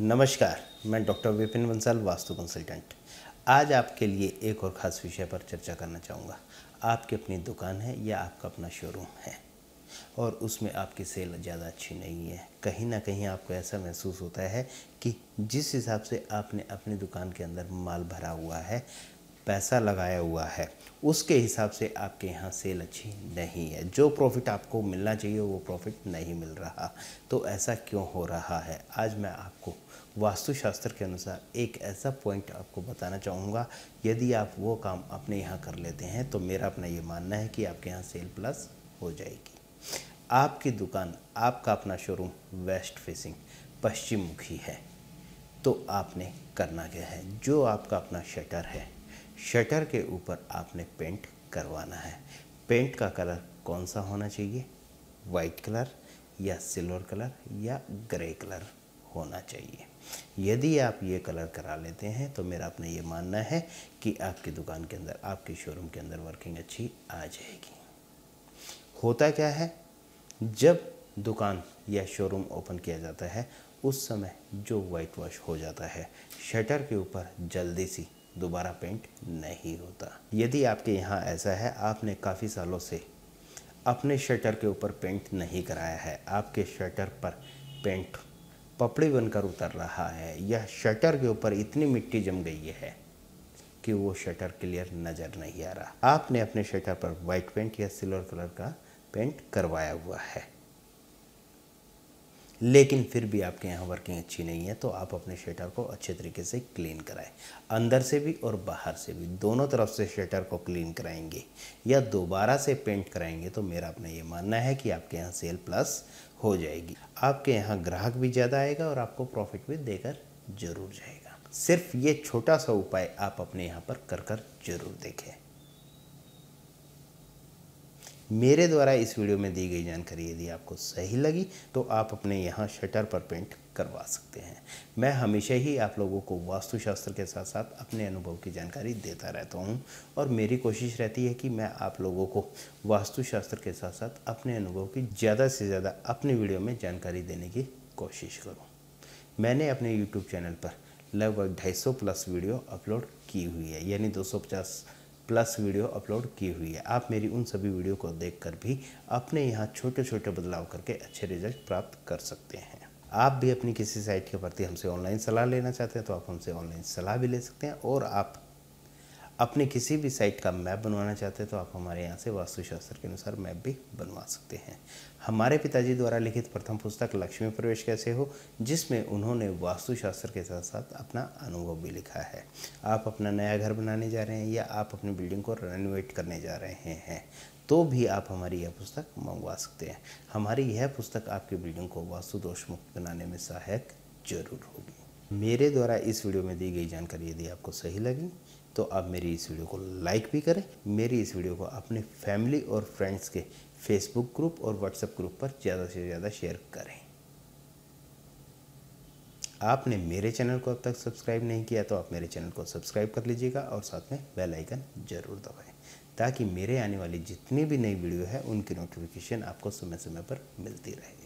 नमस्कार मैं doctor Vipin Bansal Vastu consultant आज आपके लिए एक और ख़ास विषय पर चर्चा करना चाहूँगा आपकी अपनी दुकान है या आपका अपना शोरूम है और उसमें आपकी सेल ज़्यादा अच्छी नहीं है कहीं ना कहीं आपको ऐसा महसूस होता है कि जिस हिसाब से आपने अपनी दुकान के अंदर माल भरा हुआ है पैसा लगाया हुआ है उसके हिसाब से आपके यहाँ सेल अच्छी नहीं है जो प्रॉफिट आपको मिलना चाहिए वो प्रॉफिट नहीं मिल रहा तो ऐसा क्यों हो रहा है आज मैं आपको वास्तुशास्त्र के अनुसार एक ऐसा पॉइंट आपको बताना चाहूँगा यदि आप वो काम अपने यहाँ कर लेते हैं तो मेरा अपना ये मानना है कि आपके यहाँ सेल प्लस हो जाएगी आपकी दुकान आपका अपना शोरूम वेस्ट फेसिंग पश्चिम मुखी है तो आपने करना क्या है जो आपका अपना शटर है शटर के ऊपर आपने पेंट करवाना है पेंट का कलर कौन सा होना चाहिए वाइट कलर या सिल्वर कलर या ग्रे कलर होना चाहिए यदि आप ये कलर करा लेते हैं तो मेरा अपना ये मानना है कि आपकी दुकान के अंदर आपके शोरूम के अंदर वर्किंग अच्छी आ जाएगी होता क्या है जब दुकान या शोरूम ओपन किया जाता है उस समय जो वाइट वॉश हो जाता है शटर के ऊपर जल्दी सी दोबारा पेंट नहीं होता यदि आपके यहाँ ऐसा है आपने काफ़ी सालों से अपने शटर के ऊपर पेंट नहीं कराया है आपके शटर पर पेंट पपड़ी बनकर उतर रहा है यह शटर के ऊपर इतनी मिट्टी जम गई है कि वो शटर क्लियर नज़र नहीं आ रहा आपने अपने शटर पर वाइट पेंट या सिल्वर कलर का पेंट करवाया हुआ है लेकिन फिर भी आपके यहाँ वर्किंग अच्छी नहीं है तो आप अपने शटर को अच्छे तरीके से क्लीन कराएं अंदर से भी और बाहर से भी दोनों तरफ से शटर को क्लीन कराएंगे या दोबारा से पेंट कराएंगे तो मेरा अपना ये मानना है कि आपके यहाँ सेल प्लस हो जाएगी आपके यहाँ ग्राहक भी ज़्यादा आएगा और आपको प्रॉफिट भी देकर ज़रूर जाएगा सिर्फ ये छोटा सा उपाय आप अपने यहाँ पर कर कर जरूर देखें मेरे द्वारा इस वीडियो में दी गई जानकारी यदि आपको सही लगी तो आप अपने यहाँ शटर पर पेंट करवा सकते हैं मैं हमेशा ही आप लोगों को वास्तुशास्त्र के साथ साथ अपने अनुभव की जानकारी देता रहता हूँ और मेरी कोशिश रहती है कि मैं आप लोगों को वास्तुशास्त्र के साथ साथ अपने अनुभव की ज़्यादा से ज़्यादा अपने वीडियो में जानकारी देने की कोशिश करूँ मैंने अपने यूट्यूब चैनल पर लगभग ढाई सौ प्लस वीडियो अपलोड की हुई है यानी दो सौ पचास प्लस वीडियो अपलोड की हुई है आप मेरी उन सभी वीडियो को देखकर भी अपने यहाँ छोटे छोटे बदलाव करके अच्छे रिजल्ट प्राप्त कर सकते हैं आप भी अपनी किसी साइट के प्रति हमसे ऑनलाइन सलाह लेना चाहते हैं तो आप हमसे ऑनलाइन सलाह भी ले सकते हैं और आप अपने किसी भी साइट का मैप बनवाना चाहते हैं तो आप हमारे यहाँ से वास्तुशास्त्र के अनुसार मैप भी बनवा सकते हैं हमारे पिताजी द्वारा लिखित प्रथम पुस्तक लक्ष्मी प्रवेश कैसे हो जिसमें उन्होंने वास्तुशास्त्र के साथ साथ अपना अनुभव भी लिखा है आप अपना नया घर बनाने जा रहे हैं या आप अपनी बिल्डिंग को रेनोवेट करने जा रहे हैं तो भी आप हमारी यह पुस्तक मंगवा सकते हैं हमारी यह पुस्तक आपकी बिल्डिंग को वास्तु दोष मुक्त बनाने में सहायक जरूर होगी मेरे द्वारा इस वीडियो में दी गई जानकारी यदि आपको सही लगी तो आप मेरी इस वीडियो को लाइक भी करें मेरी इस वीडियो को अपने फैमिली और फ्रेंड्स के फेसबुक ग्रुप और व्हाट्सएप ग्रुप पर ज़्यादा से ज़्यादा शेयर करें आपने मेरे चैनल को अब तक सब्सक्राइब नहीं किया तो आप मेरे चैनल को सब्सक्राइब कर लीजिएगा और साथ में बेल आइकन ज़रूर दबाएं ताकि मेरे आने वाली जितनी भी नई वीडियो है उनकी नोटिफिकेशन आपको समय समय पर मिलती रहे